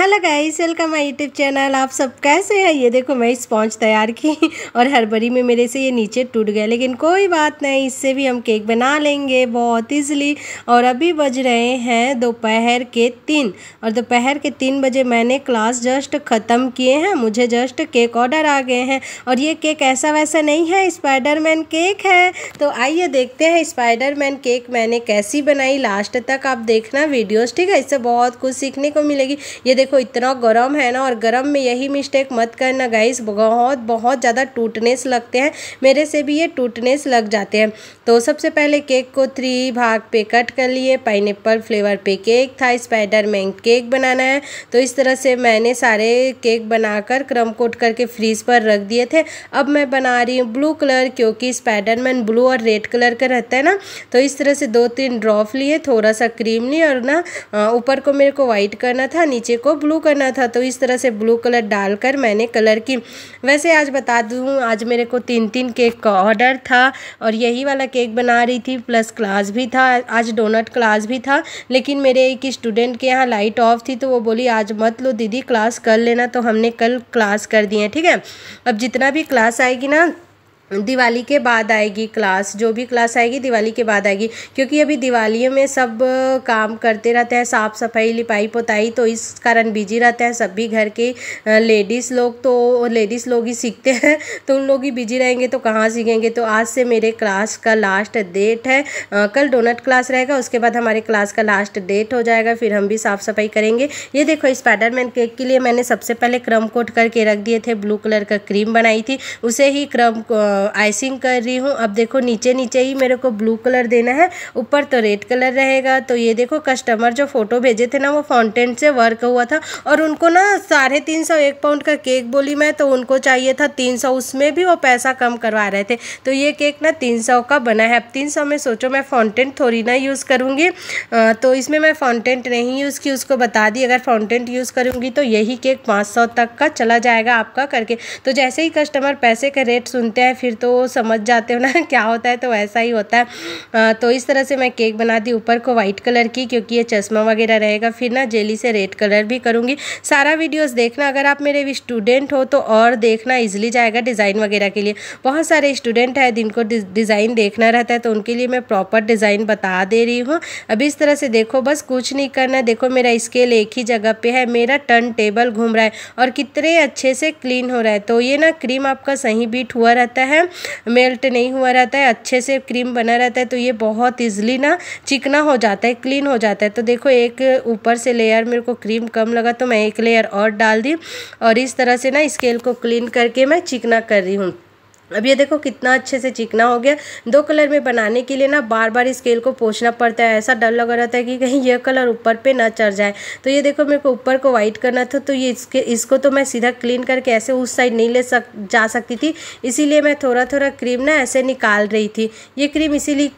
hello guys welcome my YouTube channel आप सब कैसे हैं ये देखो मैं स्पॉन्ज तैयार की और बड़ी में मेरे से ये नीचे टूट गया लेकिन कोई बात नहीं इससे भी हम केक बना लेंगे बहुत ईजिली और अभी बज रहे हैं दोपहर के तीन और दोपहर के तीन बजे मैंने क्लास जस्ट ख़त्म किए हैं मुझे जस्ट केक ऑर्डर आ गए हैं और ये केक ऐसा वैसा नहीं है स्पाइडरमैन केक है तो आइए देखते हैं स्पाइडरमैन केक मैंने कैसी बनाई लास्ट तक आप देखना वीडियोज़ ठीक है इससे बहुत कुछ सीखने को मिलेगी ये देखो इतना गर्म है ना और गर्म में यही मिस्टेक मत करना गाइस बहुत बहुत ज़्यादा टूटनेस लगते हैं मेरे से भी ये टूटनेस लग जाते हैं तो सबसे पहले केक को थ्री भाग पे कट कर लिए पाइन फ्लेवर पे केक था स्पाइडर मैन केक बनाना है तो इस तरह से मैंने सारे केक बनाकर क्रम कोट करके फ्रीज पर रख दिए थे अब मैं बना रही हूँ ब्लू कलर क्योंकि स्पाइडर मैन ब्लू और रेड कलर का रहता है ना तो इस तरह से दो तीन ड्रॉप लिए थोड़ा सा क्रीम ली और ना ऊपर को मेरे को वाइट करना था नीचे को ब्लू करना था तो इस तरह से ब्लू कलर डालकर मैंने कलर की वैसे आज बता दूँ आज मेरे को तीन तीन केक का ऑर्डर था और यही वाला केक बना रही थी प्लस क्लास भी था आज डोनट क्लास भी था लेकिन मेरे एक स्टूडेंट के यहाँ लाइट ऑफ थी तो वो बोली आज मत लो दीदी क्लास कर लेना तो हमने कल क्लास कर दिए ठीक है अब जितना भी क्लास आएगी ना दिवाली के बाद आएगी क्लास जो भी क्लास आएगी दिवाली के बाद आएगी क्योंकि अभी दिवाली में सब काम करते रहते हैं साफ़ सफाई लिपाई पोताई तो इस कारण बिजी रहते हैं सभी घर के लेडीज़ लोग तो लेडीज़ लोग ही सीखते हैं तो उन लोग ही बिजी रहेंगे तो कहाँ सीखेंगे तो आज से मेरे क्लास का लास्ट डेट है आ, कल डोनट क्लास रहेगा उसके बाद हमारे क्लास का लास्ट डेट हो जाएगा फिर हम भी साफ़ सफाई करेंगे ये देखो स्पाइडरमैन केक के लिए मैंने सबसे पहले क्रम कोट करके रख दिए थे ब्लू कलर का क्रीम बनाई थी उसे ही क्रम आइसिंग कर रही हूँ अब देखो नीचे नीचे ही मेरे को ब्लू कलर देना है ऊपर तो रेड कलर रहेगा तो ये देखो कस्टमर जो फ़ोटो भेजे थे ना वो फाउंटेन से वर्क हुआ था और उनको ना साढ़े तीन सौ एक पाउंड का केक बोली मैं तो उनको चाहिए था तीन सौ उसमें भी वो पैसा कम करवा रहे थे तो ये केक ना तीन सौ का बना है अब तीन सौ में सोचो मैं फाउंटेन थोड़ी ना यूज़ करूँगी तो इसमें मैं फाउंटेन नहीं यूज़ की उसको बता दी अगर फाउंटेन यूज़ करूँगी तो यही केक पाँच सौ तक का चला जाएगा आपका करके तो जैसे ही कस्टमर पैसे का रेट सुनते हैं फिर फिर तो समझ जाते हो ना क्या होता है तो वैसा ही होता है तो इस तरह से मैं केक बना दी ऊपर को वाइट कलर की क्योंकि ये चश्मा वगैरह रहेगा फिर ना जेली से रेड कलर भी करूँगी सारा वीडियोज़ देखना अगर आप मेरे स्टूडेंट हो तो और देखना ईजिली जाएगा डिज़ाइन वगैरह के लिए बहुत सारे स्टूडेंट हैं जिनको डिज़ाइन देखना रहता है तो उनके लिए मैं प्रॉपर डिज़ाइन बता दे रही हूँ अभी इस तरह से देखो बस कुछ नहीं करना है देखो मेरा स्केल एक ही जगह पे है मेरा टर्न टेबल घूम रहा है और कितने अच्छे से क्लीन हो रहा है तो ये ना क्रीम आपका सही बीट हुआ रहता है है मेल्ट नहीं हुआ रहता है अच्छे से क्रीम बना रहता है तो ये बहुत ईजिली ना चिकना हो जाता है क्लीन हो जाता है तो देखो एक ऊपर से लेयर मेरे को क्रीम कम लगा तो मैं एक लेयर और डाल दी और इस तरह से ना स्केल को क्लीन करके मैं चिकना कर रही हूँ अब ये देखो कितना अच्छे से चिकना हो गया दो कलर में बनाने के लिए ना बार बार स्केल को पोछना पड़ता है ऐसा डर लगा रहता है कि कहीं यह कलर ऊपर पे ना चढ़ जाए तो ये देखो मेरे को ऊपर को वाइट करना था तो ये इसके इसको तो मैं सीधा क्लीन करके ऐसे उस साइड नहीं ले सक जा सकती थी इसीलिए मैं थोड़ा थोड़ा क्रीम ना ऐसे निकाल रही थी ये क्रीम इसीलिए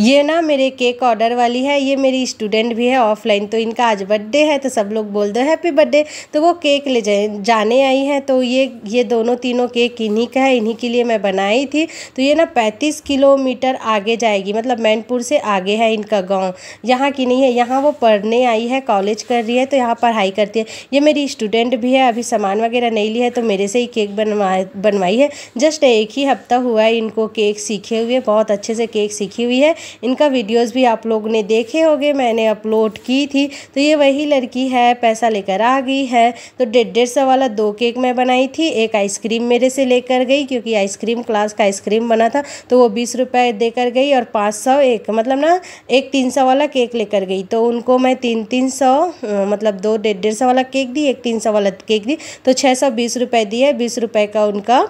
ये ना मेरे केक ऑर्डर वाली है ये मेरी स्टूडेंट भी है ऑफलाइन तो इनका आज बर्थडे है तो सब लोग बोल दो हैप्पी बर्थडे तो वो केक ले जाए जाने आई हैं तो ये ये दोनों तीनों केक इन्हीं का है इन्हीं के लिए मैं बनाई थी तो ये ना पैंतीस किलोमीटर आगे जाएगी मतलब मैनपुर से आगे है इनका गाँव यहाँ की नहीं है यहाँ वो पढ़ने आई है कॉलेज कर रही है तो यहाँ पढ़ाई करती है ये मेरी स्टूडेंट भी है अभी सामान वगैरह नहीं ली है तो मेरे से ही केक बनवा बनवाई है जस्ट एक ही हफ्ता हुआ है इनको केक सीखे हुए बहुत अच्छे से केक सीखी हुई है इनका वीडियोस भी आप लोग ने देखे होंगे मैंने अपलोड की थी तो ये वही लड़की है पैसा लेकर आ गई है तो डेढ़ डेढ़ सौ वाला दो केक मैं बनाई थी एक आइसक्रीम मेरे से लेकर गई क्योंकि आइसक्रीम क्लास का आइसक्रीम बना था तो वो बीस रुपये देकर गई और पाँच सौ एक मतलब ना एक तीन सौ वाला केक लेकर गई तो उनको मैं तीन तीन सौ मतलब दो डेढ़ डेढ़ सौ वाला केक दी एक तीन सौ वाला केक दी तो छः सौ बीस रुपये दिए बीस रुपये का उनका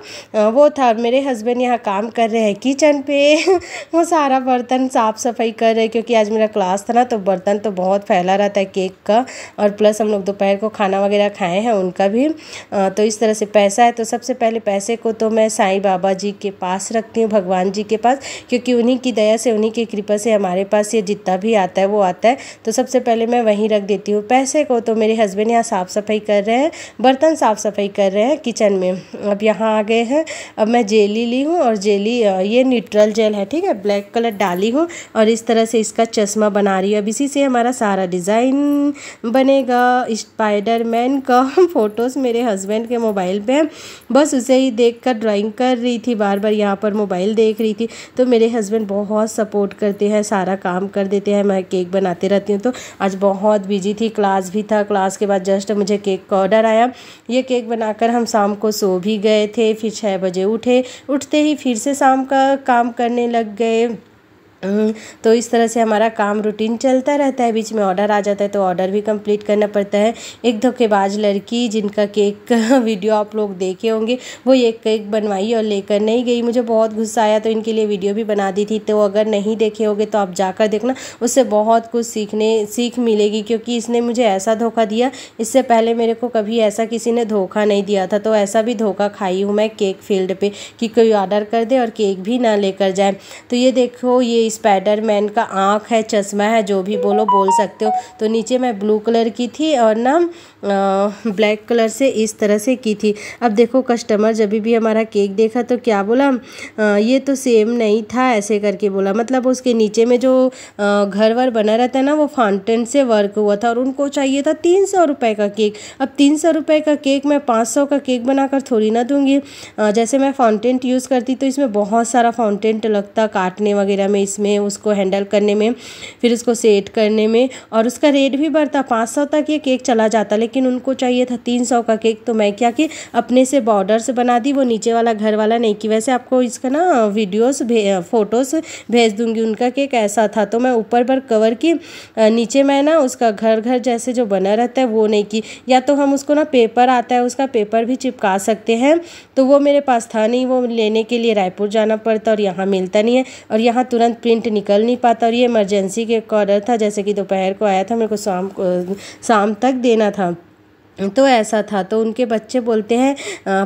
वो था मेरे हस्बैंड यहाँ काम कर रहे हैं किचन पे वो सारा बर्तन बर्तन साफ़ सफाई कर रहे क्योंकि आज मेरा क्लास था ना तो बर्तन तो बहुत फैला रहता है केक का और प्लस हम लोग दोपहर को खाना वगैरह खाए हैं उनका भी तो इस तरह से पैसा है तो सबसे पहले पैसे को तो मैं साईं बाबा जी के पास रखती हूँ भगवान जी के पास क्योंकि उन्हीं की दया से उन्हीं की कृपा से हमारे पास ये जितना भी आता है वो आता है तो सबसे पहले मैं वहीं रख देती हूँ पैसे को तो मेरे हस्बैंड यहाँ साफ़ सफाई कर रहे हैं बर्तन साफ़ सफाई कर रहे हैं किचन में अब यहाँ आ गए हैं अब मैं जेली ली हूँ और जेली ये न्यूट्रल जेल है ठीक है ब्लैक कलर डाल वाली हूँ और इस तरह से इसका चश्मा बना रही हूँ अब इसी से हमारा सारा डिज़ाइन बनेगा स्पाइडर मैन का फ़ोटोज़ मेरे हस्बैंड के मोबाइल पे है बस उसे ही देख कर ड्राइंग कर रही थी बार बार यहाँ पर मोबाइल देख रही थी तो मेरे हस्बैंड बहुत सपोर्ट करते हैं सारा काम कर देते हैं मैं केक बनाते रहती हूँ तो आज बहुत बिजी थी क्लास भी था क्लास के बाद जस्ट मुझे केक का ऑर्डर आया ये केक बनाकर हम शाम को सो भी गए थे फिर छः बजे उठे उठते ही फिर से शाम का काम करने लग गए तो इस तरह से हमारा काम रूटीन चलता रहता है बीच में ऑर्डर आ जाता है तो ऑर्डर भी कंप्लीट करना पड़ता है एक धोखेबाज लड़की जिनका केक वीडियो आप लोग देखे होंगे वो ये केक बनवाई और लेकर नहीं गई मुझे बहुत गुस्सा आया तो इनके लिए वीडियो भी बना दी थी तो अगर नहीं देखे होगे तो आप जाकर देखना उससे बहुत कुछ सीखने सीख मिलेगी क्योंकि इसने मुझे ऐसा धोखा दिया इससे पहले मेरे को कभी ऐसा किसी ने धोखा नहीं दिया था तो ऐसा भी धोखा खाई हूँ मैं केक फील्ड पर कि कोई ऑर्डर कर दे और केक भी ना लेकर जाए तो ये देखो ये स्पाइडरमैन का आँख है चश्मा है जो भी बोलो बोल सकते हो तो नीचे मैं ब्लू कलर की थी और ना ब्लैक कलर से इस तरह से की थी अब देखो कस्टमर जब भी हमारा केक देखा तो क्या बोला आ, ये तो सेम नहीं था ऐसे करके बोला मतलब उसके नीचे में जो घर वर बना रहता है ना वो फाउंटेन से वर्क हुआ था और उनको चाहिए था तीन सौ रुपये का केक अब तीन सौ रुपये का केक मैं पाँच सौ का केक बनाकर थोड़ी ना दूंगी जैसे मैं फाउंटेंट यूज़ करती तो इसमें बहुत सारा फाउंटेंट लगता काटने वगैरह में इसमें में उसको हैंडल करने में फिर उसको सेट करने में और उसका रेट भी बढ़ता पाँच सौ तक ये केक चला जाता लेकिन उनको चाहिए था तीन सौ का केक तो मैं क्या कि अपने से बॉर्डर से बना दी वो नीचे वाला घर वाला नहीं कि वैसे आपको इसका ना वीडियोस भे, फ़ोटोज़ भेज दूँगी उनका केक ऐसा था तो मैं ऊपर पर कवर की नीचे मैं ना उसका घर घर जैसे जो बना रहता है वो नहीं की या तो हम उसको ना पेपर आता है उसका पेपर भी चिपका सकते हैं तो वो मेरे पास था नहीं वो लेने के लिए रायपुर जाना पड़ता और यहाँ मिलता नहीं है और यहाँ तुरंत प्रिंट निकल नहीं पाता और ये इमरजेंसी के एक ऑर्डर था जैसे कि दोपहर को आया था मेरे को शाम को शाम तक देना था तो ऐसा था तो उनके बच्चे बोलते हैं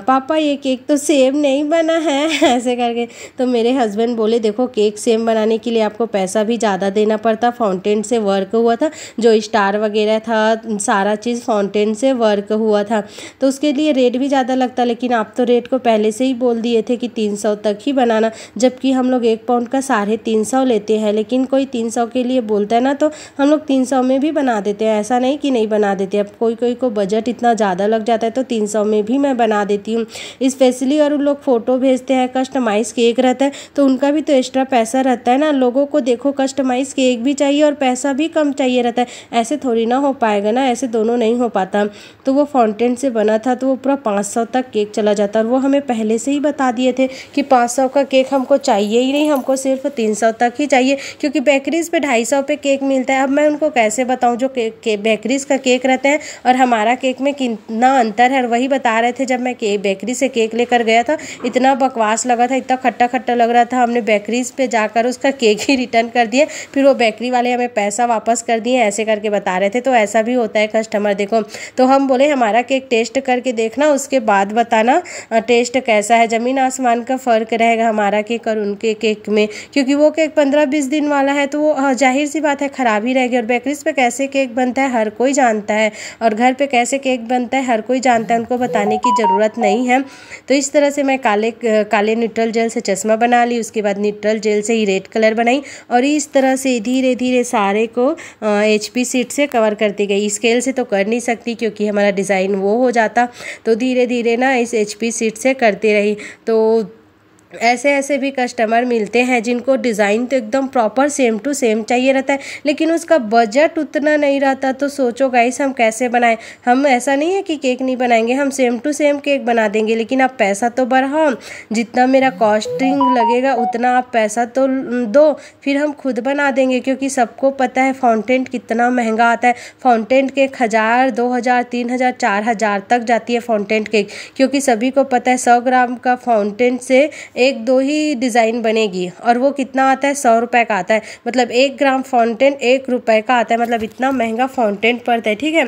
पापा ये केक तो सेम नहीं बना है ऐसे करके तो मेरे हस्बैंड बोले देखो केक सेम बनाने के लिए आपको पैसा भी ज़्यादा देना पड़ता फाउंटेन से वर्क हुआ था जो स्टार वगैरह था सारा चीज़ फाउंटेन से वर्क हुआ था तो उसके लिए रेट भी ज़्यादा लगता लेकिन आप तो रेट को पहले से ही बोल दिए थे कि तीन सौ तक ही बनाना जबकि हम लोग एक पाउंड का साढ़े तीन सौ लेते हैं लेकिन कोई तीन सौ के लिए बोलता है ना तो हम लोग तीन सौ में भी बना देते हैं ऐसा नहीं कि नहीं बना देते अब कोई कोई को बजट बजट इतना ज़्यादा लग जाता है तो तीन सौ में भी मैं बना देती हूँ स्पेशली और उन लोग फ़ोटो भेजते हैं कस्टमाइज़ केक रहता है तो उनका भी तो एक्स्ट्रा पैसा रहता है ना लोगों को देखो कस्टमाइज़ केक भी चाहिए और पैसा भी कम चाहिए रहता है ऐसे थोड़ी ना हो पाएगा ना ऐसे दोनों नहीं हो पाता तो वो फाउंटेन से बना था तो वो पूरा पाँच सौ तक केक चला जाता और वो हमें पहले से ही बता दिए थे कि पाँच सौ का केक हमको चाहिए ही नहीं हमको सिर्फ तीन सौ तक ही चाहिए क्योंकि बेकरीज पे ढाई सौ पे केक मिलता है अब मैं उनको कैसे बताऊँ जो के, के बेकरीज का केक रहता है और हमारा केक में कितना अंतर है और वही बता रहे थे जब मैं के बेकरी से केक लेकर गया था इतना बकवास लगा था इतना खट्टा खट्टा लग रहा था हमने बेकरीज पे जाकर उसका केक ही रिटर्न कर दिया फिर वो बेकरी वाले हमें पैसा वापस कर दिए ऐसे करके बता रहे थे तो ऐसा भी होता है कस्टमर देखो तो हम बोले हमारा केक टेस्ट करके देखना उसके बाद बताना टेस्ट कैसा है ज़मीन आसमान का फ़र्क रहेगा हमारा केक और उनके केक में क्योंकि वो केक पंद्रह बीस दिन वाला है तो वो जाहिर सी बात है ख़राब ही रहेगी और बेकरीज पर कैसे केक बनता है हर कोई जानता है और घर पर कैसे से केक बनता है हर कोई जानता है उनको बताने की ज़रूरत नहीं है तो इस तरह से मैं काले काले न्यूट्रल जेल से चश्मा बना ली उसके बाद न्यूट्रल जेल से ही रेड कलर बनाई और इस तरह से धीरे धीरे सारे को एच पी सीट से कवर करती गई स्केल से तो कर नहीं सकती क्योंकि हमारा डिज़ाइन वो हो जाता तो धीरे धीरे ना इस एच पी सीट से करती रही तो ऐसे ऐसे भी कस्टमर मिलते हैं जिनको डिज़ाइन तो एकदम प्रॉपर सेम टू सेम चाहिए रहता है लेकिन उसका बजट उतना नहीं रहता तो सोचो गाइस हम कैसे बनाएं हम ऐसा नहीं है कि केक नहीं बनाएंगे हम सेम टू सेम केक बना देंगे लेकिन आप पैसा तो बढ़ाओ जितना मेरा कॉस्टिंग लगेगा उतना आप पैसा तो दो फिर हम खुद बना देंगे क्योंकि सबको पता है फाउंटेंट कितना महंगा आता है फाउंटेंट केक हज़ार दो हज़ार तीन हज़ार चार हज़ार तक जाती है फाउंटेंट केक क्योंकि सभी को पता है सौ ग्राम का फाउंटेंट से एक दो ही डिज़ाइन बनेगी और वो कितना आता है सौ रुपये का आता है मतलब एक ग्राम फाउंटेन एक रुपये का आता है मतलब इतना महंगा फाउंटेन पड़ता है ठीक है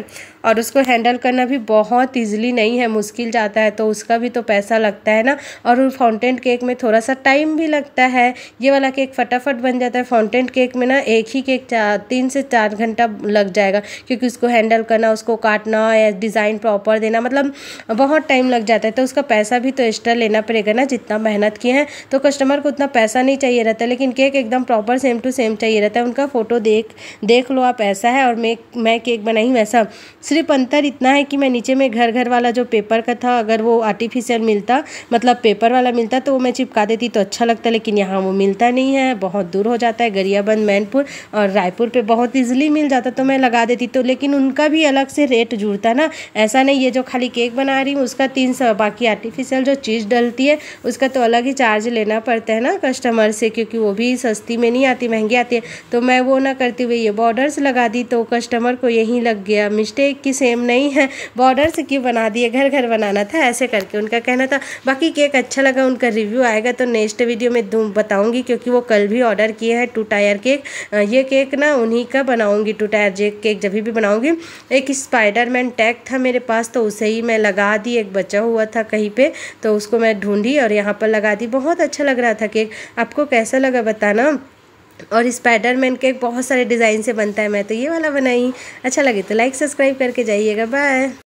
और उसको हैंडल करना भी बहुत ईजिली नहीं है मुश्किल जाता है तो उसका भी तो पैसा लगता है ना और फाउंटेन केक में थोड़ा सा टाइम भी लगता है ये वाला केक फटाफट बन जाता है फाउंटेन केक में ना एक ही केक चार तीन से चार घंटा लग जाएगा क्योंकि उसको हैंडल करना उसको काटना या डिज़ाइन प्रॉपर देना मतलब बहुत टाइम लग जाता है तो उसका पैसा भी तो एक्स्ट्रा लेना पड़ेगा ना जितना मेहनत किए हैं तो कस्टमर को उतना पैसा नहीं चाहिए रहता लेकिन केक एकदम प्रॉपर सेम टू सेम चाहिए रहता है उनका फ़ोटो देख देख लो आप ऐसा है और मैं मैं केक बनाई वैसा सिर्फ सिर्फ अंतर इतना है कि मैं नीचे में घर घर वाला जो पेपर का था अगर वो आर्टिफिशियल मिलता मतलब पेपर वाला मिलता तो वो मैं चिपका देती तो अच्छा लगता लेकिन यहाँ वो मिलता नहीं है बहुत दूर हो जाता है गरियाबंद मैनपुर और रायपुर पर बहुत ईजिली मिल जाता तो मैं लगा देती तो लेकिन उनका भी अलग से रेट जुड़ता ना ऐसा नहीं ये जो खाली केक बना रही हूँ उसका तीन सौ बाकी आर्टिफिशियल जो चीज़ डलती है उसका तो अलग ही चार्ज लेना पड़ता है ना कस्टमर से क्योंकि वो भी सस्ती में नहीं आती महंगी आती है तो मैं वो ना करती हुई ये बॉर्डर्स लगा दी तो कस्टमर को यहीं लग गया मिस्टेक एक की सेम नहीं है बॉर्डर से क्यों बना दिए घर घर बनाना था ऐसे करके उनका कहना था बाकी केक अच्छा लगा उनका रिव्यू आएगा तो नेक्स्ट वीडियो में बताऊँगी क्योंकि वो कल भी ऑर्डर किए हैं टू टायर केक ये केक ना उन्हीं का बनाऊँगी टू टायर जे केक जब भी बनाऊँगी एक स्पाइडरमैन टैग था मेरे पास तो उसे ही मैं लगा दी एक बचा हुआ था कहीं पर तो उसको मैं ढूँढी और यहाँ पर लगा दी बहुत अच्छा लग रहा था केक आपको कैसा लगा बताना और स्पाइडरमैन के बहुत सारे डिज़ाइन से बनता है मैं तो ये वाला बनाई अच्छा लगे तो लाइक सब्सक्राइब करके जाइएगा बाय